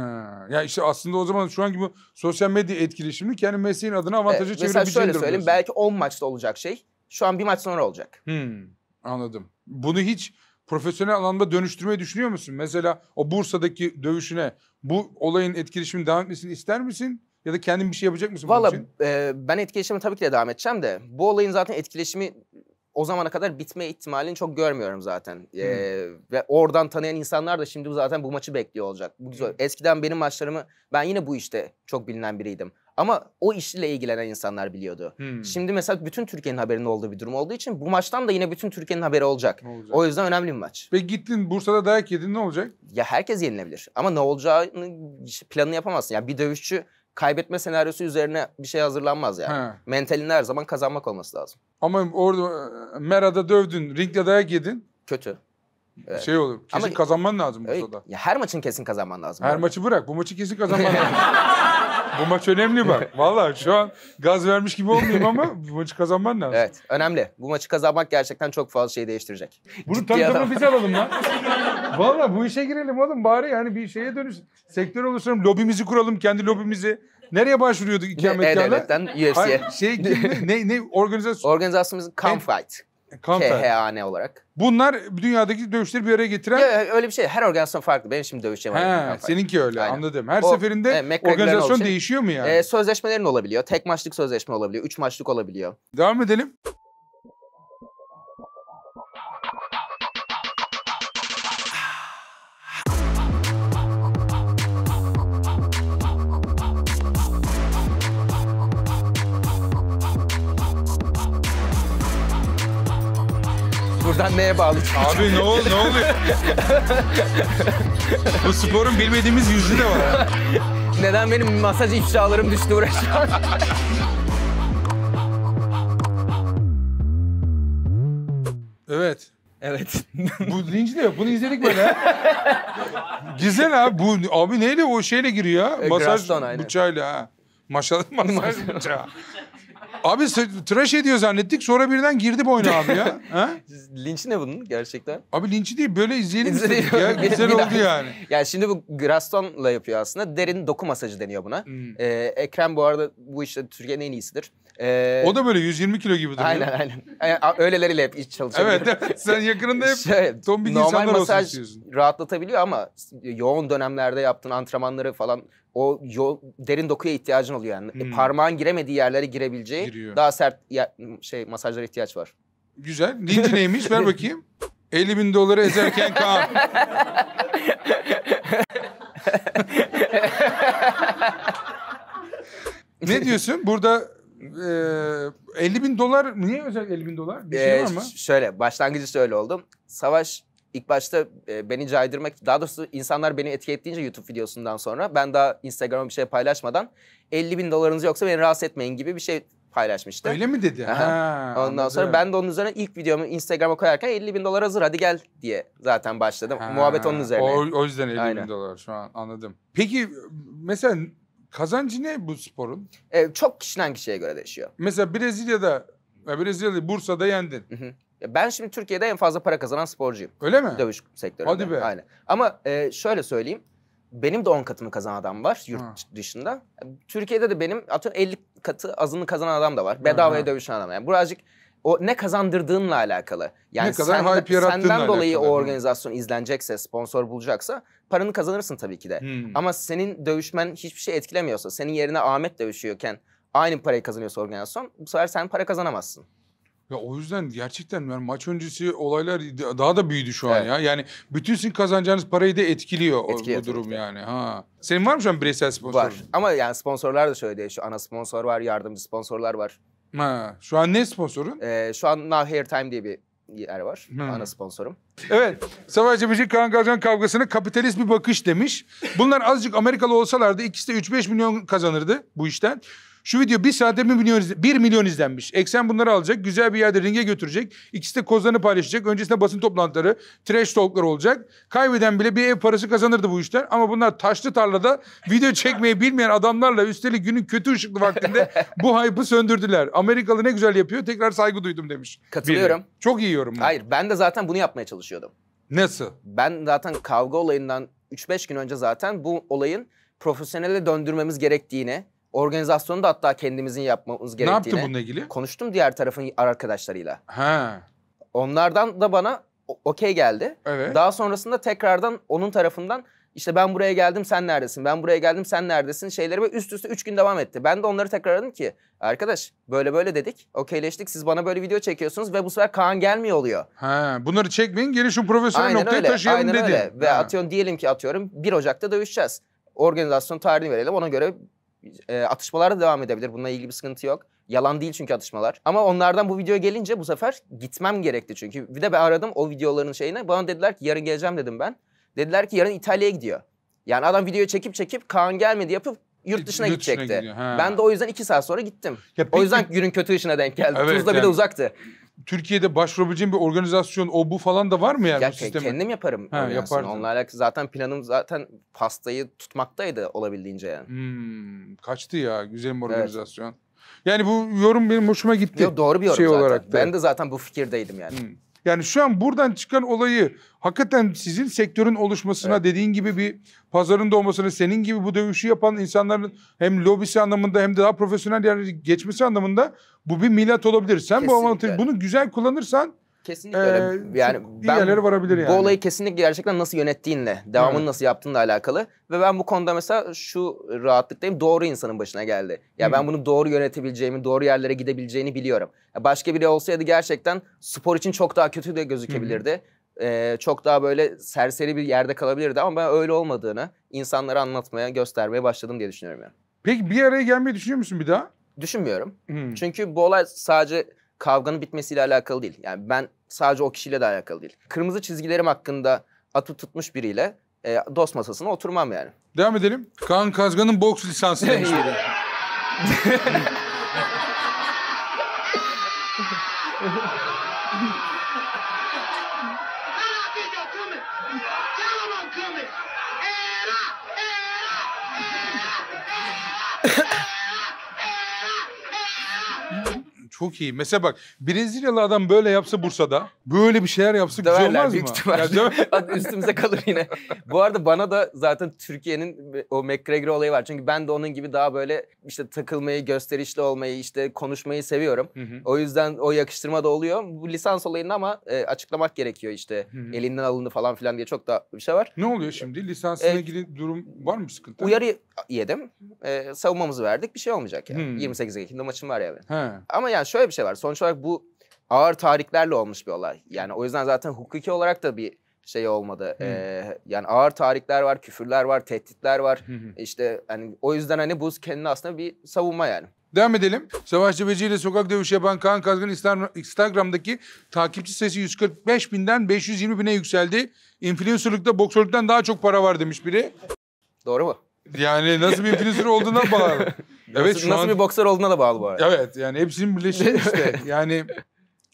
Ya işte aslında o zaman şu anki bu sosyal medya etkileşimini kendi mesleğin adına avantajı e, çevirebileceğini Mesela şöyle söyleyeyim belki 10 maçta olacak şey şu an bir maç sonra olacak. Hmm. Anladım. Bunu hiç profesyonel alanda dönüştürmeyi düşünüyor musun? Mesela o Bursa'daki dövüşüne bu olayın etkileşimin devam etmesini ister misin? Ya da kendin bir şey yapacak mısın Valla, bunun için? E, ben etkileşimi tabii ki de devam edeceğim de bu olayın zaten etkileşimi o zamana kadar bitme ihtimalini çok görmüyorum zaten. E, hmm. ve oradan tanıyan insanlar da şimdi zaten bu maçı bekliyor olacak. Bu güzel. Hmm. Eskiden benim maçlarımı ben yine bu işte çok bilinen biriydim. Ama o işle ilgilenen insanlar biliyordu. Hmm. Şimdi mesela bütün Türkiye'nin haberinde olduğu bir durum olduğu için bu maçtan da yine bütün Türkiye'nin haberi olacak. olacak. O yüzden önemli bir maç. Ve gittin Bursa'da dayak yedin ne olacak? Ya herkes yenilebilir ama ne olacağını şey, planını yapamazsın. Ya yani bir dövüşçü kaybetme senaryosu üzerine bir şey hazırlanmaz yani. He. Mentalinde her zaman kazanmak olması lazım. Ama orada e, Mera'da dövdün, ringde dayak yedin. Kötü. Evet. Şey olur. Kesin Ama, kazanman lazım Bursa'da. Ya her maçın kesin kazanman lazım. Her maçı bırak. Bu maçı kesin kazanman [LAUGHS] lazım bu maç önemli bak. [LAUGHS] Valla şu an gaz vermiş gibi olmayayım ama bu [LAUGHS] maçı kazanman lazım. Evet önemli. Bu maçı kazanmak gerçekten çok fazla şey değiştirecek. Bunu Ciddi adam. biz alalım lan. [LAUGHS] Valla bu işe girelim oğlum bari yani bir şeye dönüş. Sektör oluşturalım, lobimizi kuralım, kendi lobimizi. Nereye başvuruyorduk ikametgahla? E-Devlet'ten UFC'ye. Şey, ne, ne, ne organizasyon? Organizasyonumuz Fight. KHAN olarak. Bunlar dünyadaki dövüşleri bir araya getiren... Ya, öyle bir şey. Her organizasyon farklı. Benim şimdi dövüşeceğim. He, seninki öyle Aynen. anladım. Her o, seferinde e, organizasyon değişiyor mu yani? E, sözleşmelerin olabiliyor. Tek maçlık sözleşme olabiliyor. Üç maçlık olabiliyor. Devam edelim. buradan neye bağlı? Abi ne, ol, ne oluyor? Bu sporun bilmediğimiz yüzü de var. Neden benim masaj ifşalarım düştü uğraşan? Evet. Evet. bu linç de yok. Bunu izledik böyle. Güzel abi. Bu, abi neydi o şeyle giriyor ya? E, masaj Graston, bıçağıyla ha. Maşallah [LAUGHS] masaj bıçağı. Abi tıraş ediyor zannettik sonra birden girdi boynu abi ya. [LAUGHS] Ha? Linç ne bunun gerçekten? Abi linçi değil böyle izleyelim. izleyelim. Ya, [LAUGHS] güzel oldu yani. Yani şimdi bu Graston'la yapıyor aslında. Derin doku masajı deniyor buna. Hmm. Ee, Ekrem bu arada bu işte Türkiye'nin en iyisidir. Ee, o da böyle 120 kilo gibi duruyor. Aynen aynen. Yani, öyleleriyle hep iç çalışabiliyor. evet sen yakınında hep şey, tombik normal insanlar masaj olsun istiyorsun. rahatlatabiliyor ama yoğun dönemlerde yaptığın antrenmanları falan o yol derin dokuya ihtiyacın oluyor yani. E, hmm. E, parmağın giremediği yerlere girebileceği Giriyor. daha sert yer, şey masajlara ihtiyaç var. Güzel. Linci neymiş? Ver bakayım. 50 [LAUGHS] bin doları ezerken kan. [LAUGHS] ne diyorsun? Burada e, 50 bin dolar niye özel 50 bin dolar? Bir şey ee, var mı? Şöyle başlangıcı şöyle oldu. Savaş ilk başta e, beni caydırmak, daha doğrusu insanlar beni etki ettiğince YouTube videosundan sonra ben daha Instagram'a bir şey paylaşmadan 50 bin dolarınız yoksa beni rahatsız etmeyin gibi bir şey paylaşmıştı. Öyle mi dedi? Ha, Ondan anladım. sonra ben de onun üzerine ilk videomu Instagram'a koyarken 50 bin dolar hazır hadi gel diye zaten başladım. Ha. Muhabbet onun üzerine. O, o yüzden 50 Aynen. bin dolar şu an anladım. Peki mesela kazancı ne bu sporun? Ee, çok kişiden kişiye göre değişiyor. Mesela Brezilya'da, Brezilya'da Bursa'da yendin. Hı hı. Ben şimdi Türkiye'de en fazla para kazanan sporcuyum. Öyle mi? Dövüş sektöründe. Hadi be. Aynen. Ama e, şöyle söyleyeyim. Benim de 10 katını kazanan adam var yurt ha. dışında. Türkiye'de de benim atıyorum 50 katı azını kazanan adam da var. Bedavaya ha. dövüşen adam. Yani birazcık o ne kazandırdığınla alakalı. Yani ne kadar sen, hype yarattığınla senden dolayı alakalı. o organizasyon izlenecekse, sponsor bulacaksa paranı kazanırsın tabii ki de. Hmm. Ama senin dövüşmen hiçbir şey etkilemiyorsa, senin yerine Ahmet dövüşüyorken aynı parayı kazanıyorsa organizasyon bu sefer sen para kazanamazsın. Ya o yüzden gerçekten yani maç öncesi olaylar daha da büyüdü şu an evet. ya. Yani bütün sizin kazanacağınız parayı da etkiliyor, etkiliyor bu durum yani. Ha. Senin var mı şu an bireysel sponsor? Var. Ama yani sponsorlar da şöyle değişiyor. Ana sponsor var, yardımcı sponsorlar var. Ha. Şu an ne sponsorun? Ee, şu an Now Hair Time diye bir yer var. Hmm. Ana sponsorum. Evet. Savaş Cebeci Kaan Kalkan kavgasına kapitalist bir bakış demiş. Bunlar azıcık Amerikalı olsalardı ikisi de 3-5 milyon kazanırdı bu işten. Şu video bir saatte bir milyon, bir milyon izlenmiş. Eksen bunları alacak. Güzel bir yerde ringe götürecek. İkisi de kozlarını paylaşacak. Öncesinde basın toplantıları, trash talklar olacak. Kaybeden bile bir ev parası kazanırdı bu işler. Ama bunlar taşlı tarlada video çekmeyi bilmeyen adamlarla üstelik günün kötü ışıklı vaktinde bu hype'ı söndürdüler. Amerikalı ne güzel yapıyor. Tekrar saygı duydum demiş. Katılıyorum. Biri. Çok iyi yorum. Hayır ben de zaten bunu yapmaya çalışıyordum. Nasıl? Ben zaten kavga olayından 3-5 gün önce zaten bu olayın profesyonele döndürmemiz gerektiğini Organizasyonu da hatta kendimizin yapmamız gerektiğini. Ne yaptın bununla ilgili? Konuştum diğer tarafın arkadaşlarıyla. Ha. Onlardan da bana okey geldi. Evet. Daha sonrasında tekrardan onun tarafından işte ben buraya geldim sen neredesin? Ben buraya geldim sen neredesin? Şeyleri ve üst üste üç gün devam etti. Ben de onları tekrar aradım ki arkadaş böyle böyle dedik. Okeyleştik. Siz bana böyle video çekiyorsunuz ve bu sefer Kaan gelmiyor oluyor. Ha, bunları çekmeyin gelin şu profesyonel aynen noktaya öyle, taşıyalım aynen dedi. Öyle. Ve ha. atıyorum diyelim ki atıyorum 1 Ocak'ta dövüşeceğiz. Organizasyon tarihini verelim ona göre e, atışmalar devam edebilir. Bununla ilgili bir sıkıntı yok. Yalan değil çünkü atışmalar. Ama onlardan bu video gelince bu sefer gitmem gerekti çünkü. Bir de ben aradım o videoların şeyine. Bana dediler ki yarın geleceğim dedim ben. Dediler ki yarın İtalya'ya gidiyor. Yani adam videoyu çekip çekip Kaan gelmedi yapıp yurt e, dışına yurt gidecekti. Dışına ben de o yüzden iki saat sonra gittim. Ya o yüzden günün kötü işine denk geldi. Evet, Tuzla yani... bir de uzaktı. Türkiye'de başvurabileceğim bir organizasyon o bu falan da var mı yani ya, bu sistemi? Kendim yaparım. Ha, yapardım. Onunla alakalı zaten planım zaten pastayı tutmaktaydı olabildiğince yani. Hmm, kaçtı ya güzel bir organizasyon. Evet. Yani bu yorum benim hoşuma gitti. Yo, doğru bir yorum şey zaten. olarak da. Ben de zaten bu fikirdeydim yani. Hmm. Yani şu an buradan çıkan olayı hakikaten sizin sektörün oluşmasına evet. dediğin gibi bir pazarın doğmasına senin gibi bu dövüşü yapan insanların hem lobisi anlamında hem de daha profesyonel yerlere geçmesi anlamında bu bir milat olabilir. Sen Kesinlikle. bu avantajı bunu güzel kullanırsan Kesinlikle öyle. Ee, yani ben yerlere yani. Bu olayı kesinlikle gerçekten nasıl yönettiğinle, devamını evet. nasıl yaptığınla alakalı. Ve ben bu konuda mesela şu rahatlıktayım. Doğru insanın başına geldi. Ya Hı. ben bunu doğru yönetebileceğimi, doğru yerlere gidebileceğini biliyorum. Ya başka biri olsaydı gerçekten spor için çok daha kötü de gözükebilirdi. Hı ee, çok daha böyle serseri bir yerde kalabilirdi ama ben öyle olmadığını insanlara anlatmaya, göstermeye başladım diye düşünüyorum yani. Peki bir araya gelmeyi düşünüyor musun bir daha? Düşünmüyorum. Hmm. Çünkü bu olay sadece kavganın bitmesiyle alakalı değil. Yani ben sadece o kişiyle de alakalı değil. Kırmızı çizgilerim hakkında atı tutmuş biriyle e, dost masasına oturmam yani. Devam edelim. Kaan Kazgan'ın boks lisansı [LAUGHS] demişler. [LAUGHS] Çok iyi. Mesela bak Brezilyalı adam böyle yapsa Bursa'da böyle bir şeyler yapsa güzel Döverler olmaz büyük mı? ihtimalle. [LAUGHS] Üstümüze kalır yine. Bu arada bana da zaten Türkiye'nin o McGregor olayı var. Çünkü ben de onun gibi daha böyle işte takılmayı, gösterişli olmayı, işte konuşmayı seviyorum. Hı hı. O yüzden o yakıştırma da oluyor. Bu lisans olayında ama e, açıklamak gerekiyor işte. Hı hı. Elinden alındı falan filan diye çok da bir şey var. Ne oluyor şimdi? Lisansına e, ilgili durum var mı sıkıntı? Uyarı yedim. E, savunmamızı verdik. Bir şey olmayacak yani. Hı. 28 Ekim'de maçım var yani. Ama yani şöyle bir şey var. Sonuç olarak bu ağır tarihlerle olmuş bir olay. Yani o yüzden zaten hukuki olarak da bir şey olmadı. Hmm. Ee, yani ağır tarihler var, küfürler var, tehditler var. Hmm. İşte hani o yüzden hani bu kendi aslında bir savunma yani. Devam edelim. Savaşçı Beci ile sokak dövüşü yapan Kaan Kazgın Instagram'daki takipçi sayısı 145 binden 520 bine yükseldi. İnfluencerlıkta boksörlükten daha çok para var demiş biri. Doğru mu? Yani nasıl bir influencer olduğuna bağlı. [LAUGHS] Evet, nasıl, şu nasıl an... bir boksör olduğuna da bağlı bu arada. Evet yani hepsinin birleşimi [LAUGHS] işte. yani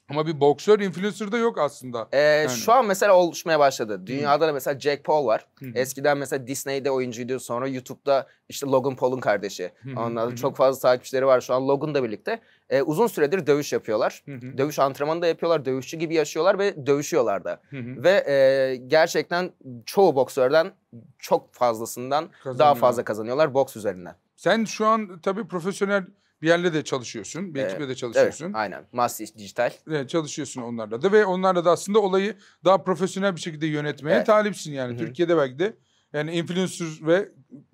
ama bir boksör influencer da yok aslında. Ee, yani. Şu an mesela oluşmaya başladı. Dünyada da mesela Jack Paul var. Eskiden mesela Disney'de oyuncuydu. Sonra YouTube'da işte Logan Paul'un kardeşi. Onlar çok fazla takipçileri var şu an Logan'la birlikte. Ee, uzun süredir dövüş yapıyorlar. Dövüş antrenmanı da yapıyorlar. Dövüşçü gibi yaşıyorlar ve dövüşüyorlar da. Ve e, gerçekten çoğu boksörden çok fazlasından daha fazla kazanıyorlar boks üzerinden. Sen şu an tabii profesyonel bir yerle de çalışıyorsun. Bir ekiple de çalışıyorsun. Evet, aynen. Mastis Dijital. Evet, çalışıyorsun onlarla da ve onlarla da aslında olayı daha profesyonel bir şekilde yönetmeye evet. talipsin yani. Hı-hı. Türkiye'de belki de yani influencer ve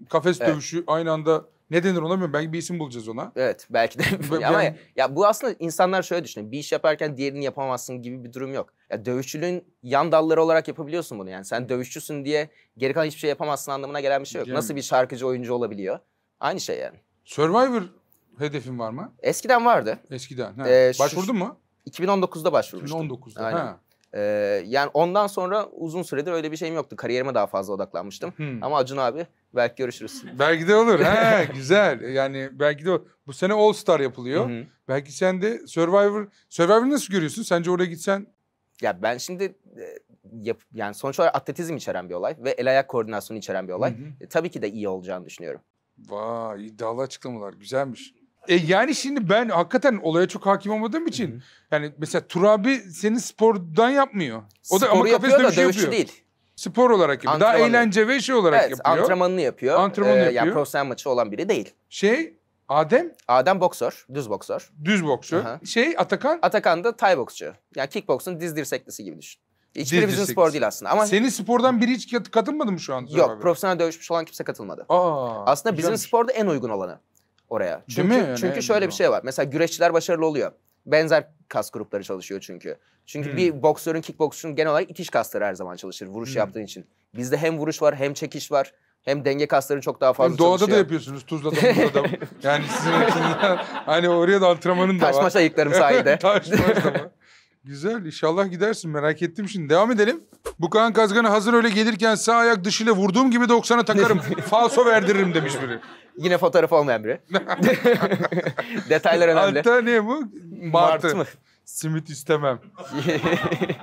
kafes evet. dövüşü aynı anda ne denir ona bilmiyorum. Belki bir isim bulacağız ona. Evet belki de. Ama ben... ya bu aslında insanlar şöyle düşünüyor. Bir iş yaparken diğerini yapamazsın gibi bir durum yok. Ya dövüşçülüğün yan dalları olarak yapabiliyorsun bunu yani. Sen dövüşçüsün diye geri kalan hiçbir şey yapamazsın anlamına gelen bir şey yok. Yani... Nasıl bir şarkıcı oyuncu olabiliyor? Aynı şey yani. Survivor hedefin var mı? Eskiden vardı. Eskiden. He. Ee, Başvurdun mu? 2019'da başvurmuştum. 2019'da. Aynen. He. Ee, yani ondan sonra uzun süredir öyle bir şeyim yoktu. Kariyerime daha fazla odaklanmıştım. Hmm. Ama Acun abi belki görüşürüz. [LAUGHS] Belki de olur. He, güzel. Yani belki de bu sene All Star yapılıyor. hı Belki sen de Survivor Survivor'ı nasıl görüyorsun? Sence oraya gitsen ya ben şimdi e, yap, yani sonuç olarak atletizm içeren bir olay ve el ayak koordinasyonu içeren bir olay. Hı e, tabii ki de iyi olacağını düşünüyorum. Vay iddialı açıklamalar güzelmiş. E yani şimdi ben hakikaten olaya çok hakim olmadığım için Hı-hı. yani mesela Turabi senin spordan yapmıyor. O da Sporu ama yapıyor da şey dövüşü yapıyor. değil. Spor olarak yapıyor. Daha eğlence ve şey olarak evet, yapıyor. antrenmanını yapıyor. Antrenmanını ee, yapıyor. Yani profesyonel maçı olan biri değil. Şey Adem? Adem boksör, düz boksör. Düz boksör. Aha. Şey Atakan? Atakan da Thai boksçu. Yani kickboksun diz dirseklisi gibi düşün. Hiçbiri bizim spor değil aslında. Ama Senin spordan biri hiç katılmadı mı şu an? Yok abi? profesyonel dövüşmüş olan kimse katılmadı. Aa, aslında güzelmiş. bizim sporda en uygun olanı oraya. Çünkü, değil mi? Yani çünkü şöyle bir şey var. Mesela güreşçiler başarılı oluyor. Benzer kas grupları çalışıyor çünkü. Çünkü hmm. bir boksörün, kickboksun genel olarak itiş kasları her zaman çalışır vuruş hmm. yaptığın için. Bizde hem vuruş var hem çekiş var. Hem denge kasları çok daha fazla yani doğada çalışıyor. Doğada da yapıyorsunuz Tuzla'da burada [LAUGHS] Yani sizin açınızdan hani oraya da antrenmanın da Taş var. Taş maç ayıklarım sayede. [LAUGHS] Taş maç da Güzel. İnşallah gidersin. Merak ettim şimdi. Devam edelim. Bu Kaan Kazgan'ı hazır öyle gelirken sağ ayak dışıyla vurduğum gibi 90'a takarım. [LAUGHS] Falso verdiririm demiş biri. Yine fotoğraf olmayan biri. [LAUGHS] Detaylar önemli. Hatta ne bu? Martı. Martı mı? Simit istemem.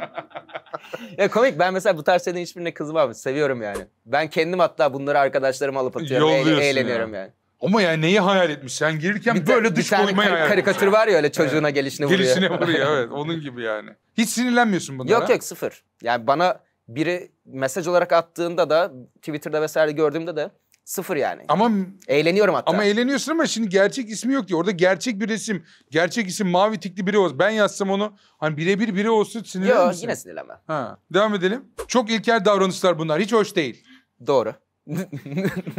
[LAUGHS] ya komik ben mesela bu tarz şeyden hiçbirine kızmam. Seviyorum yani. Ben kendim hatta bunları arkadaşlarıma alıp atıyorum. Yolluyorsun Eğleniyorum yani. yani. Ama yani neyi hayal etmiş? Sen girirken bir böyle dış koymayı hayal karikatür var ya öyle çocuğuna evet. gelişini vuruyor. Gelişine vuruyor evet onun gibi yani. Hiç sinirlenmiyorsun bunlara. Yok yok sıfır. Yani bana biri mesaj olarak attığında da Twitter'da vesaire gördüğümde de Sıfır yani. Ama eğleniyorum hatta. Ama eğleniyorsun ama şimdi gerçek ismi yok diyor. Orada gerçek bir resim, gerçek isim mavi tikli biri olsun. Ben yazsam onu hani birebir biri olsun sinirlenir Yok yine sinirlenmem. Ha. Devam edelim. Çok ilkel davranışlar bunlar. Hiç hoş değil. Doğru. [LAUGHS]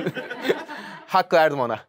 hak verdim ona.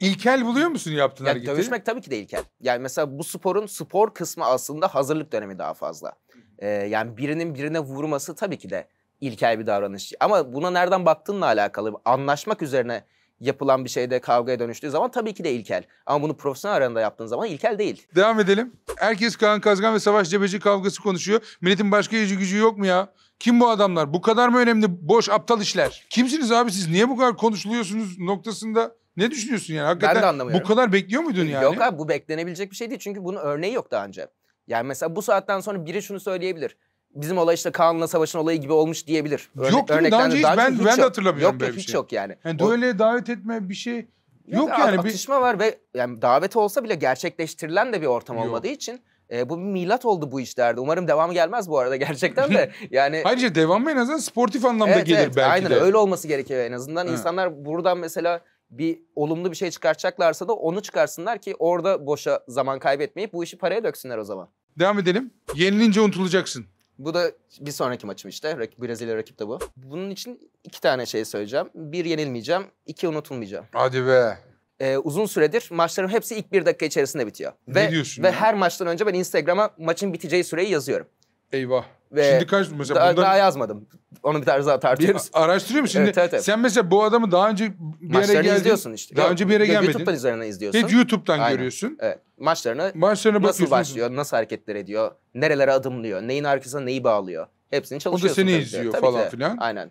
İlkel buluyor musun yaptığın ya, hareketi? Dövüşmek tabii ki de ilkel. Yani mesela bu sporun spor kısmı aslında hazırlık dönemi daha fazla. Ee, yani birinin birine vurması tabii ki de ilkel bir davranış. Ama buna nereden baktığınla alakalı. Anlaşmak üzerine yapılan bir şeyde kavgaya dönüştüğü zaman tabii ki de ilkel. Ama bunu profesyonel aranda yaptığın zaman ilkel değil. Devam edelim. Herkes Kaan Kazgan ve Savaş Cebeci kavgası konuşuyor. Milletin başka yüzü gücü yok mu ya? Kim bu adamlar? Bu kadar mı önemli? Boş aptal işler. Kimsiniz abi siz? Niye bu kadar konuşuluyorsunuz noktasında ne düşünüyorsun yani? Hakikaten ben de anlamıyorum. Bu kadar bekliyor muydun e, yani? Yok abi bu beklenebilecek bir şey değil. Çünkü bunun örneği yok daha önce. Yani mesela bu saatten sonra biri şunu söyleyebilir. Bizim olay işte Kaan'la Savaş'ın olayı gibi olmuş diyebilir. Örnek, yok değil mi? Daha önce hiç, daha ben, hiç ben de hatırlamıyorum yok, böyle bir şey. Yok yani. yani dueleye davet etme bir şey yok, yok yani. Atışma bir... var ve yani davet olsa bile gerçekleştirilen de bir ortam yok. olmadığı için e, bu bir milat oldu bu işlerde. Umarım devamı gelmez bu arada gerçekten de. [LAUGHS] Yani Ayrıca devamı en azından sportif anlamda evet, gelir evet, belki aynen, de. Aynen öyle olması gerekiyor en azından. Ha. İnsanlar buradan mesela bir olumlu bir şey çıkartacaklarsa da onu çıkarsınlar ki orada boşa zaman kaybetmeyip bu işi paraya döksünler o zaman. Devam edelim. Yenilince unutulacaksın. Bu da bir sonraki maçım işte. Brezilya rakip de bu. Bunun için iki tane şey söyleyeceğim. Bir yenilmeyeceğim, iki unutulmayacağım. Hadi be e, uzun süredir maçların hepsi ilk bir dakika içerisinde bitiyor. Ne ve, diyorsun Ve ya? her maçtan önce ben Instagram'a maçın biteceği süreyi yazıyorum. Eyvah. Ve şimdi kaç mesela daha, bundan... daha yazmadım. Onu bir daha tartıyoruz. A- [LAUGHS] araştırıyor musun? Şimdi evet, evet, evet. sen mesela bu adamı daha önce bir Maçlarını yere geldin. izliyorsun işte. Daha önce bir yere gelmedin. YouTube'dan üzerine izliyorsun. Hep YouTube'dan Aynen. görüyorsun. Evet. Maçlarını, Maçlarına nasıl başlıyor, nasıl hareketler ediyor, nerelere adımlıyor, neyin arkasına neyi bağlıyor. Hepsini çalışıyorsun. O da seni izliyor tabii falan filan. Aynen.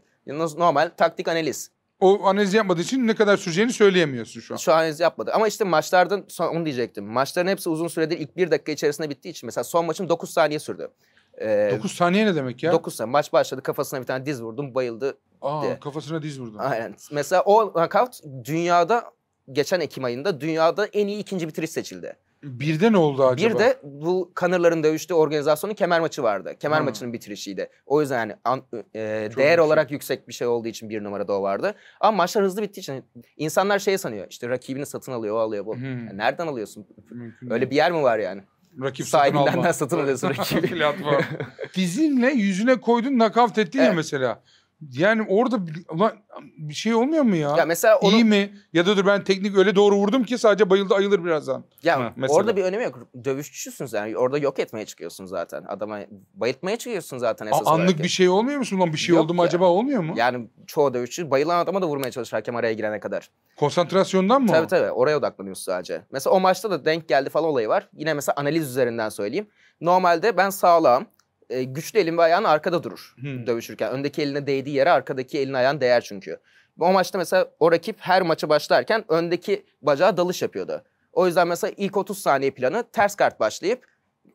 Normal taktik analiz o analizi yapmadığı için ne kadar süreceğini söyleyemiyorsun şu an. Şu an analiz yapmadı. Ama işte maçlardan son, onu diyecektim. Maçların hepsi uzun süredir ilk bir dakika içerisinde bittiği için. Mesela son maçım 9 saniye sürdü. Ee, 9 saniye ne demek ya? 9 saniye. Maç başladı kafasına bir tane diz vurdum bayıldı. Aa diye. kafasına diz vurdum. Aynen. Mesela o knockout dünyada geçen Ekim ayında dünyada en iyi ikinci bitiriş seçildi. Birde ne oldu acaba? Bir de bu kanırların dövüştüğü organizasyonun kemer maçı vardı. Kemer hmm. maçının bitirişiydi. O yüzden yani an, e, e değer yüksek. Şey. olarak yüksek bir şey olduğu için bir numarada o vardı. Ama maçlar hızlı bittiği için insanlar şey sanıyor. İşte rakibini satın alıyor, o alıyor, bu. Hmm. Yani nereden alıyorsun? Mümkün Öyle değil. bir yer mi var yani? Rakip satın alma. [LAUGHS] satın alıyorsun [LAUGHS] rakibi. Platform. Dizinle yüzüne koydun nakavt ettin evet. ya mesela. Yani orada bir- bir şey olmuyor mu ya? Ya mesela onu İyi mi? Ya da dur ben teknik öyle doğru vurdum ki sadece bayıldı ayılır birazdan. ya mesela. orada bir önemi yok. Dövüşçüsünüz yani. Orada yok etmeye çıkıyorsun zaten. Adama bayıltmaya çıkıyorsun zaten esas A- anlık olarak. bir şey olmuyor musun lan? Bir şey Yok oldu mu ya. acaba olmuyor mu? Yani çoğu dövüşçü bayılan adama da vurmaya çalışır hakem araya girene kadar. Konsantrasyondan mı? o? Tabii tabii oraya odaklanıyorsun sadece. Mesela o maçta da denk geldi falan olayı var. Yine mesela analiz üzerinden söyleyeyim. Normalde ben sağlam e, güçlü elin ve ayağın arkada durur hmm. dövüşürken. Öndeki eline değdiği yere arkadaki elin ayağın değer çünkü. O maçta mesela o rakip her maçı başlarken öndeki bacağı dalış yapıyordu. O yüzden mesela ilk 30 saniye planı ters kart başlayıp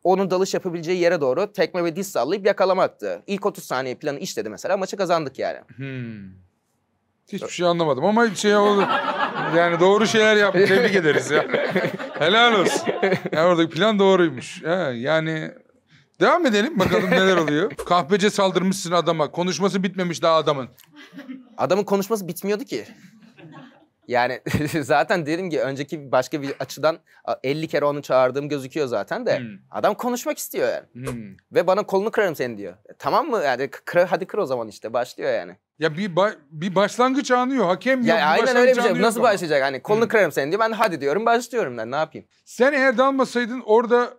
onun dalış yapabileceği yere doğru tekme ve diz sallayıp yakalamaktı. İlk 30 saniye planı işledi mesela maçı kazandık yani. Hmm. Hiçbir şey anlamadım ama şey oldu. Yani doğru şeyler yaptık. Tebrik ederiz ya. [LAUGHS] Helal olsun. Yani oradaki plan doğruymuş. yani Devam edelim bakalım neler oluyor. [LAUGHS] Kahpece saldırmışsın adama. Konuşması bitmemiş daha adamın. Adamın konuşması bitmiyordu ki. Yani [LAUGHS] zaten derim ki önceki başka bir açıdan 50 kere onu çağırdığım gözüküyor zaten de. Hmm. Adam konuşmak istiyor yani. Hmm. Ve bana kolunu kırarım seni diyor. E, tamam mı? Yani kır, hadi kır o zaman işte başlıyor yani. Ya bir ba- bir başlangıç anıyor. Hakem yok. Ya bir aynen öyle bir şey. Nasıl başlayacak? Hani kolunu hmm. kırarım seni diyor. Ben hadi diyorum başlıyorum ben. ne yapayım? Sen eğer dalmasaydın orada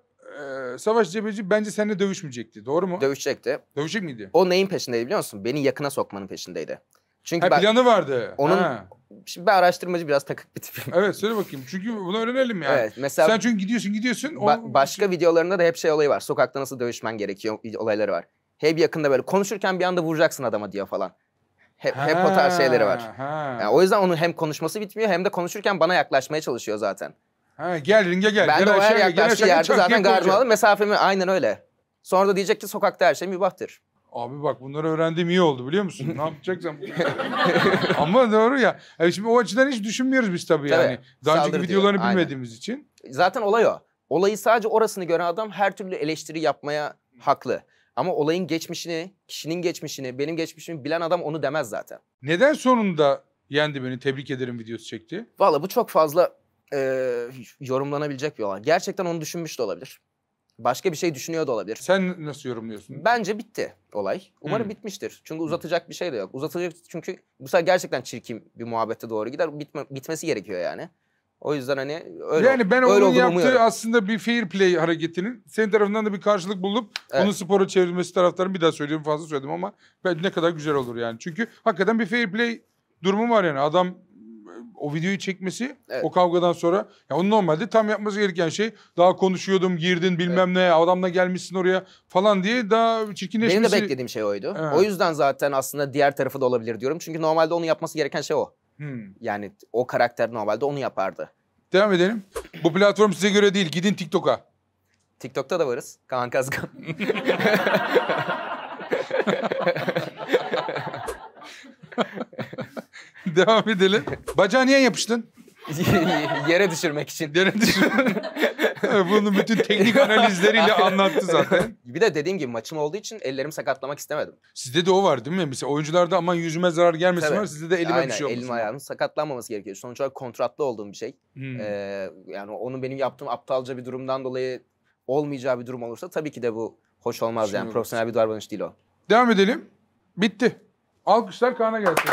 ee, Savaş Cebeci bence seninle dövüşmeyecekti. Doğru mu? Dövüşecekti. Dövüşecek miydi? O neyin peşindeydi biliyor musun? Beni yakına sokmanın peşindeydi. Çünkü ha, planı vardı. Onun ha. Şimdi ben araştırmacı biraz takık bir tipim. Evet söyle bakayım. Çünkü bunu öğrenelim yani. Evet, mesela, Sen çünkü gidiyorsun gidiyorsun. Ba- başka videolarında da hep şey olayı var. Sokakta nasıl dövüşmen gerekiyor olayları var. Hep yakında böyle konuşurken bir anda vuracaksın adama diyor falan. Hep, ha, hep o tarz şeyleri var. Ha. Yani o yüzden onun hem konuşması bitmiyor hem de konuşurken bana yaklaşmaya çalışıyor zaten. Ha, gel ringe gel. Ben gel de o her yaklaştığı yerde çak, zaten gardını alın. Mesafemi aynen öyle. Sonra da diyecek ki sokakta her şey mübahtır. Abi bak bunları öğrendiğim iyi oldu biliyor musun? ne yapacaksam. [LAUGHS] Ama doğru ya. Yani e, şimdi o açıdan hiç düşünmüyoruz biz tabii, tabii yani. Daha önceki diyor. videolarını aynen. bilmediğimiz için. Zaten olay o. Olayı sadece orasını gören adam her türlü eleştiri yapmaya haklı. Ama olayın geçmişini, kişinin geçmişini, benim geçmişimi bilen adam onu demez zaten. Neden sonunda yendi beni tebrik ederim videosu çekti? Valla bu çok fazla e, yorumlanabilecek bir olay. Gerçekten onu düşünmüş de olabilir. Başka bir şey düşünüyor da olabilir. Sen nasıl yorumluyorsun? Bence bitti olay. Umarım hmm. bitmiştir. Çünkü hmm. uzatacak bir şey de yok. Uzatacak çünkü bu sefer gerçekten çirkin bir muhabbete doğru gider. Bitme, bitmesi gerekiyor yani. O yüzden hani öyle Yani ben öyle onun yaptığı umuyorum. aslında bir fair play hareketinin senin tarafından da bir karşılık bulup evet. onun spora çevrilmesi taraftarın bir daha söylüyorum fazla söyledim ama ben ne kadar güzel olur yani. Çünkü hakikaten bir fair play durumu var yani. Adam o videoyu çekmesi evet. o kavgadan sonra ya onun normalde tam yapması gereken şey daha konuşuyordum girdin bilmem evet. ne adamla gelmişsin oraya falan diye daha çirkinleşmesi. Benim de beklediğim şey oydu. Evet. O yüzden zaten aslında diğer tarafı da olabilir diyorum. Çünkü normalde onun yapması gereken şey o. Hmm. Yani o karakter normalde onu yapardı. Devam edelim. Bu platform size göre değil. Gidin TikTok'a. TikTok'ta da varız. Kaan Kazgan. [LAUGHS] [LAUGHS] [LAUGHS] Devam edelim. Bacağı niye yapıştın? [LAUGHS] yere düşürmek için. Yere düşürmek. [LAUGHS] Bunu bütün teknik analizleriyle anlattı zaten. Bir de dediğim gibi maçım olduğu için ellerimi sakatlamak istemedim. Sizde de o var değil mi? Mesela oyuncularda aman yüzüme zarar gelmesin Tabii. var. Sizde de elime Aynen, bir şey olmasın. Elim ayağımın sakatlanmaması gerekiyor. Sonuç olarak kontratlı olduğum bir şey. Hmm. Ee, yani onun benim yaptığım aptalca bir durumdan dolayı olmayacağı bir durum olursa tabii ki de bu hoş olmaz Şimdi yani. Profesyonel bir davranış değil o. Devam edelim. Bitti. Alkışlar Kaan'a gelsin.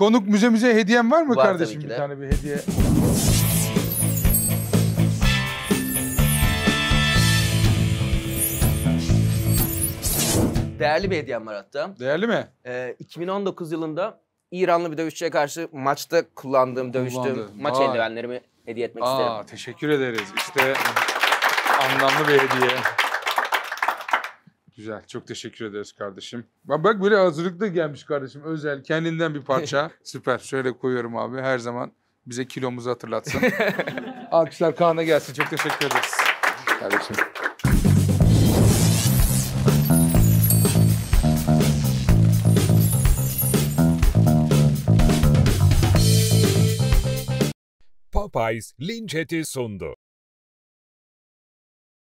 Konuk müze müze hediyem var mı var kardeşim? Bir tane bir hediye. Değerli bir hediyem var hatta. Değerli mi? Ee, 2019 yılında İranlı bir dövüşçüye karşı maçta kullandığım, dövüştüğüm Kullandı. maç Vay. eldivenlerimi hediye etmek Aa, isterim. Teşekkür ederiz. İşte anlamlı bir hediye. Güzel. Çok teşekkür ederiz kardeşim. Bak, bak böyle hazırlıklı gelmiş kardeşim. Özel kendinden bir parça. [LAUGHS] Süper. Şöyle koyuyorum abi. Her zaman bize kilomuzu hatırlatsın. [LAUGHS] Alkışlar Kaan'a gelsin. Çok teşekkür ederiz. kardeşim. Popeyes linç eti sundu.